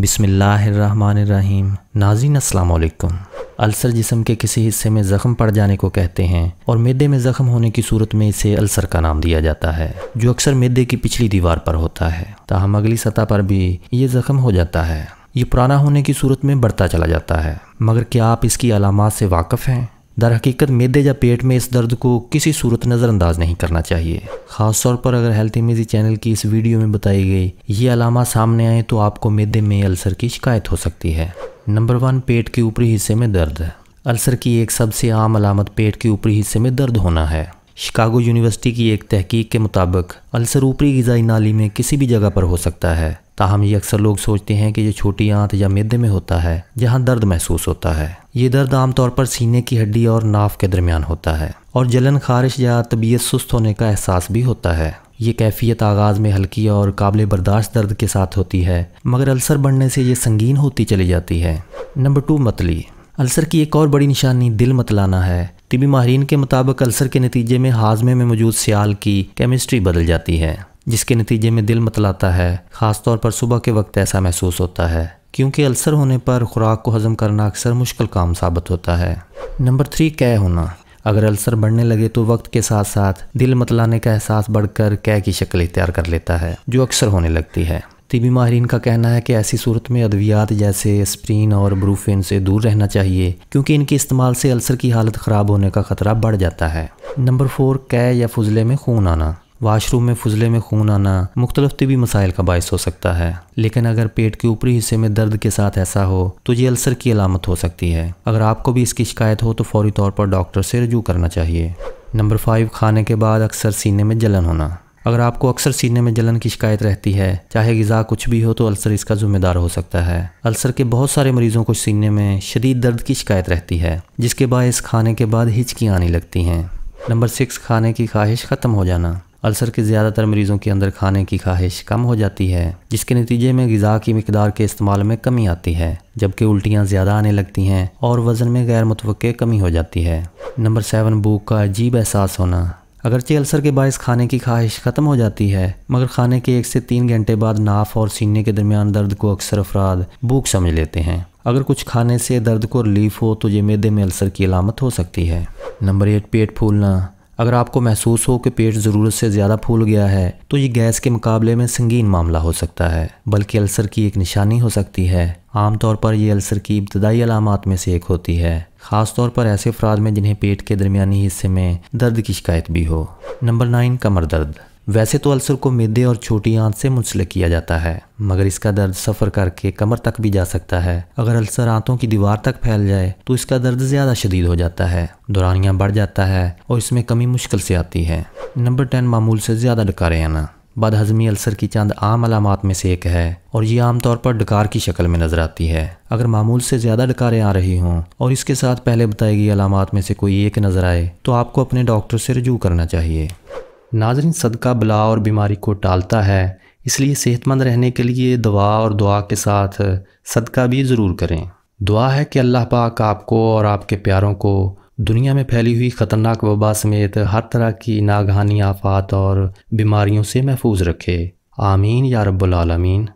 बिसमीम नाजीन असलकुम अल्सर जिसम के किसी हिस्से में ज़ख़म पड़ जाने को कहते हैं और मैदे में ज़ख़म होने की सूरत में इसे अल्सर का नाम दिया जाता है जो अक्सर मैदे की पिछली दीवार पर होता है ताहम अगली सतह पर भी ये ज़ख़म हो जाता है ये पुराना होने की सूरत में बढ़ता चला जाता है मगर क्या आप इसकी अलामत से वाकफ़ हैं दर हकीकत मेदे या पेट में इस दर्द को किसी सूरत नज़रअंदाज नहीं करना चाहिए ख़ास तौर पर अगर हेल्थ इमेजी चैनल की इस वीडियो में बताई गई ये अलामा सामने आए तो आपको मैदे में अल्सर की शिकायत हो सकती है नंबर वन पेट के ऊपरी हिस्से में दर्द अल्सर की एक सबसे आम अलामत पेट के ऊपरी हिस्से में दर्द होना है शिकागो यूनिवर्सिटी की एक तहकीक के मुताबिक अल्सर ऊपरी गजाई नाली में किसी भी जगह पर हो सकता है ताहम ये अक्सर लोग सोचते हैं कि ये छोटी आंत या मेदे में होता है जहाँ दर्द महसूस होता है ये दर्द आमतौर पर सीने की हड्डी और नाफ के दरमियान होता है और जलन खारिश या तबीयत सुस्त होने का एहसास भी होता है ये कैफियत आगाज़ में हल्की और काबिल बर्दाश्त दर्द के साथ होती है मगर अल्सर बढ़ने से ये संगीन होती चली जाती है नंबर टू मतली अल्सर की एक और बड़ी निशानी दिल मतलाना है तिबी माहरीन के मुताबिक अल्सर के नतीजे में हाजमे में मौजूद सियाल की केमिस्ट्री बदल जाती है जिसके नतीजे में दिल मतलाता है ख़ासतौर पर सुबह के वक्त ऐसा महसूस होता है क्योंकि अल्सर होने पर खुराक को हज़म करना अक्सर मुश्किल काम साबित होता है नंबर थ्री कै होना अगर अल्सर बढ़ने लगे तो वक्त के साथ साथ दिल मतलाने का एहसास बढ़कर कै की शक्ल इख्तियार कर लेता है जो अक्सर होने लगती है तिबी माहरीन का कहना है कि ऐसी सूरत में अद्वियात जैसे स्प्रीन और ब्रूफिन से दूर रहना चाहिए क्योंकि इनके इस्तेमाल से अल्सर की हालत ख़राब होने का ख़तरा बढ़ जाता है नंबर फोर कै या फजले में खून आना वाशरूम में फजले में खून आना मुख्तलफ तबी मसाइल का बायस हो सकता है लेकिन अगर पेट के ऊपरी हिस्से में दर्द के साथ ऐसा हो तो ये अल्सर की अलामत हो सकती है अगर आपको भी इसकी शिकायत हो तो फौरी तौर पर डॉक्टर से रजू करना चाहिए नंबर फाइव खाने के बाद अक्सर सीने में जलन होना अगर आपको अक्सर सीने में जलन की शिकायत रहती है चाहे गज़ा कुछ भी हो तो अल्सर इसका जिम्मेदार हो सकता है अल्सर के बहुत सारे मरीज़ों को सीने में शदीद दर्द की शिकायत रहती है जिसके बायस खाने के बाद हिचकी आने लगती हैं नंबर सिक्स खाने की ख्वाहिश ख़त्म हो जाना अल्सर के ज़्यादातर मरीज़ों के अंदर खाने की ख्वाहिश कम हो जाती है जिसके नतीजे में गज़ा की मकदार के इस्तेमाल में कमी आती है जबकि उल्टियाँ ज़्यादा आने लगती हैं और वज़न में गैर मुतव कमी हो जाती है नंबर सेवन भूख का अजीब एहसास होना अगरचे अल्सर के बायस खाने की ख्वाहिश ख़त्म हो जाती है मगर खाने के एक से तीन घंटे बाद नाफ और सीने के दरमियान दर्द को अक्सर अफराद भूख समझ लेते हैं अगर कुछ खाने से दर्द को रिलीफ हो तो ये मैदे में अल्सर की अलामत हो सकती है नंबर एट पेट फूलना अगर आपको महसूस हो कि पेट ज़रूरत से ज़्यादा फूल गया है तो ये गैस के मुकाबले में संगीन मामला हो सकता है बल्कि अल्सर की एक निशानी हो सकती है आमतौर पर यह अल्सर की इब्तदाई अलामत में से एक होती है ख़ास तौर पर ऐसे अफराद में जिन्हें पेट के दरमियानी हिस्से में दर्द की शिकायत भी हो नंबर नाइन कमर दर्द वैसे तो अल्सर को मेदे और छोटी आंत से मुंसलिक किया जाता है मगर इसका दर्द सफ़र करके कमर तक भी जा सकता है अगर अल्सर आंतों की दीवार तक फैल जाए तो इसका दर्द ज़्यादा शदीद हो जाता है दौरानियाँ बढ़ जाता है और इसमें कमी मुश्किल से आती है नंबर टेन मामूल से ज़्यादा डकारें आना हज़मी अल्सर की चंद आम अलामत में से एक है और ये आमतौर पर डकार की शक्ल में नज़र आती है अगर मामूल से ज़्यादा डकारें आ रही हों और इसके साथ पहले बताई गई अलामत में से कोई एक नज़र आए तो आपको अपने डॉक्टर से रजू करना चाहिए नाजरीन सदका बला और बीमारी को टालता है इसलिए सेहतमंद रहने के लिए दवा और दुआ के साथ सदका भी ज़रूर करें दुआ है कि अल्लाह पाक आपको और आपके प्यारों को दुनिया में फैली हुई ख़तरनाक वबा समेत हर तरह की नागहानी आफात और बीमारियों से महफूज रखे आमीन या रब्बुल आलमीन